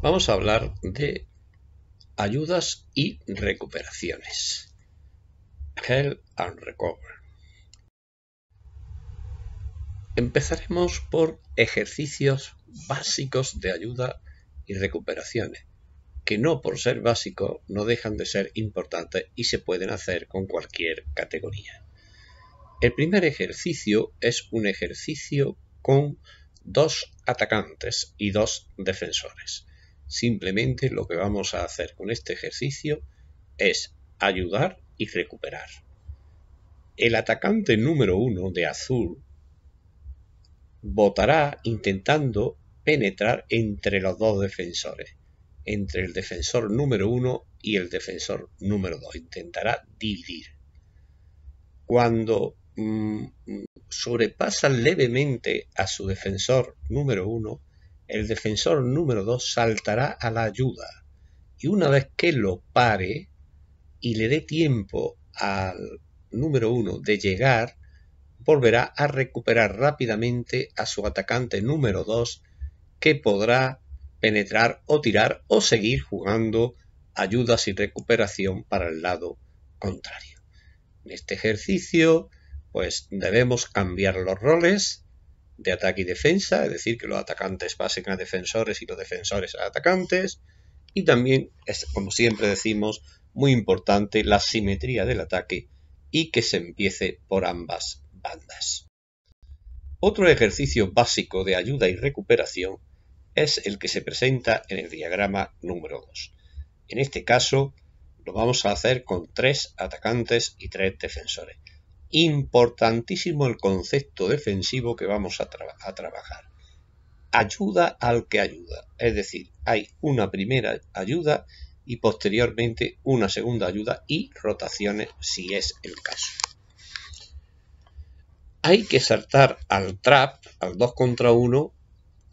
Vamos a hablar de ayudas y recuperaciones. Help and Recover. Empezaremos por ejercicios básicos de ayuda y recuperaciones, que no por ser básicos no dejan de ser importantes y se pueden hacer con cualquier categoría. El primer ejercicio es un ejercicio con dos atacantes y dos defensores. Simplemente lo que vamos a hacer con este ejercicio es ayudar y recuperar. El atacante número uno de azul votará intentando penetrar entre los dos defensores, entre el defensor número uno y el defensor número dos. Intentará dividir. Cuando mm, mm, sobrepasa levemente a su defensor número uno, el defensor número 2 saltará a la ayuda y una vez que lo pare y le dé tiempo al número 1 de llegar, volverá a recuperar rápidamente a su atacante número 2 que podrá penetrar o tirar o seguir jugando ayudas y recuperación para el lado contrario. En este ejercicio pues debemos cambiar los roles de ataque y defensa, es decir, que los atacantes pasen a defensores y los defensores a atacantes. Y también, es, como siempre decimos, muy importante la simetría del ataque y que se empiece por ambas bandas. Otro ejercicio básico de ayuda y recuperación es el que se presenta en el diagrama número 2. En este caso, lo vamos a hacer con tres atacantes y tres defensores importantísimo el concepto defensivo que vamos a, a, trabajar. Ayuda al que ayuda. Es decir, hay una primera ayuda y posteriormente una segunda ayuda y rotaciones si es el caso. Hay que saltar al trap, al 2 contra 1,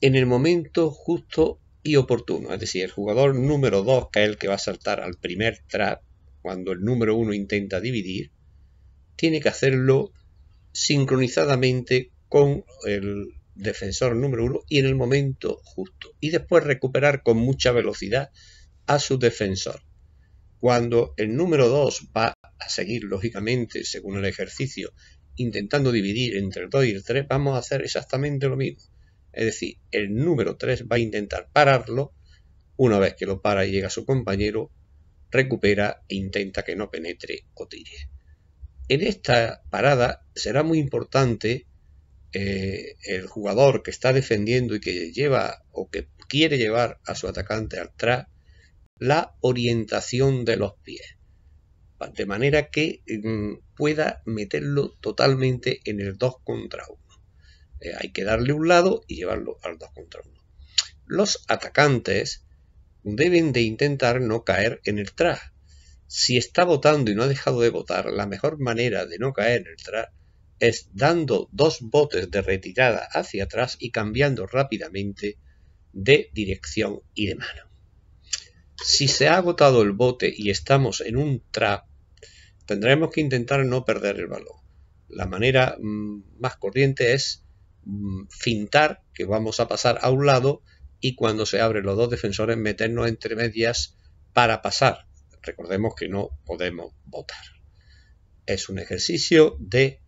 en el momento justo y oportuno. Es decir, el jugador número 2, que es el que va a saltar al primer trap, cuando el número 1 intenta dividir, tiene que hacerlo sincronizadamente con el defensor número uno y en el momento justo. Y después recuperar con mucha velocidad a su defensor. Cuando el número 2 va a seguir, lógicamente, según el ejercicio, intentando dividir entre el 2 y el 3, vamos a hacer exactamente lo mismo. Es decir, el número 3 va a intentar pararlo. Una vez que lo para y llega su compañero, recupera e intenta que no penetre o tire. En esta parada será muy importante eh, el jugador que está defendiendo y que lleva o que quiere llevar a su atacante al atrás la orientación de los pies de manera que mm, pueda meterlo totalmente en el 2 contra 1. Eh, hay que darle un lado y llevarlo al 2 contra 1. Los atacantes deben de intentar no caer en el tras, si está votando y no ha dejado de votar, la mejor manera de no caer en el trap es dando dos botes de retirada hacia atrás y cambiando rápidamente de dirección y de mano. Si se ha agotado el bote y estamos en un trap, tendremos que intentar no perder el balón. La manera mm, más corriente es mm, fintar que vamos a pasar a un lado y cuando se abren los dos defensores meternos entre medias para pasar Recordemos que no podemos votar. Es un ejercicio de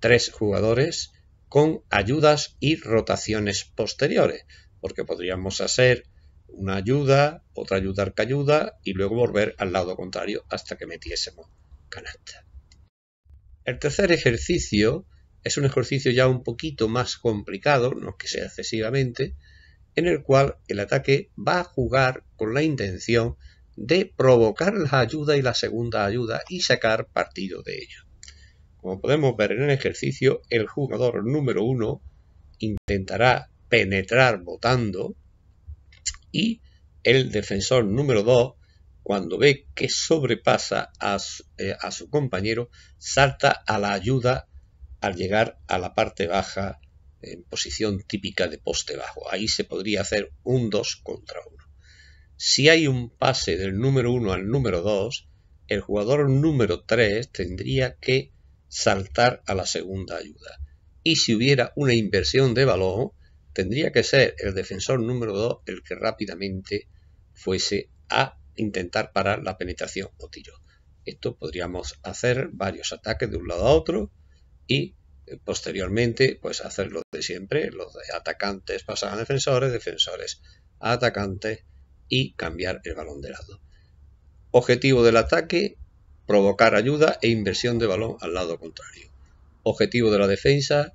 tres jugadores con ayudas y rotaciones posteriores, porque podríamos hacer una ayuda, otra ayuda que ayuda y luego volver al lado contrario hasta que metiésemos canasta. El tercer ejercicio es un ejercicio ya un poquito más complicado, no que sea excesivamente, en el cual el ataque va a jugar con la intención de provocar la ayuda y la segunda ayuda y sacar partido de ello. Como podemos ver en el ejercicio, el jugador número uno intentará penetrar votando y el defensor número 2, cuando ve que sobrepasa a su, eh, a su, compañero, salta a la ayuda al llegar a la parte baja en posición típica de poste bajo. Ahí se podría hacer un 2 contra 1 si hay un pase del número 1 al número 2, el jugador número 3 tendría que saltar a la segunda ayuda. Y si hubiera una inversión de balón, tendría que ser el defensor número 2 el que rápidamente fuese a intentar parar la penetración o tiro. Esto podríamos hacer varios ataques de un lado a otro y eh, posteriormente pues hacerlo de siempre, los atacantes pasan a defensores, defensores a atacantes, y cambiar el balón de lado. Objetivo del ataque, provocar ayuda e inversión de balón al lado contrario. Objetivo de la defensa,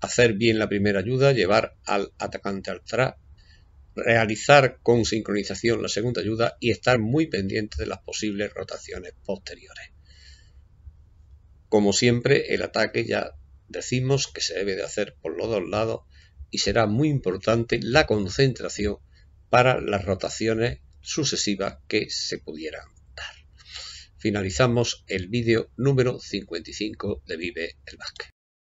hacer bien la primera ayuda, llevar al atacante al trap, realizar con sincronización la segunda ayuda y estar muy pendiente de las posibles rotaciones posteriores. Como siempre, el ataque ya decimos que se debe de hacer por los dos lados y será muy importante la concentración para las rotaciones sucesivas que se pudieran dar. Finalizamos el vídeo número 55 de Vive el Básquet.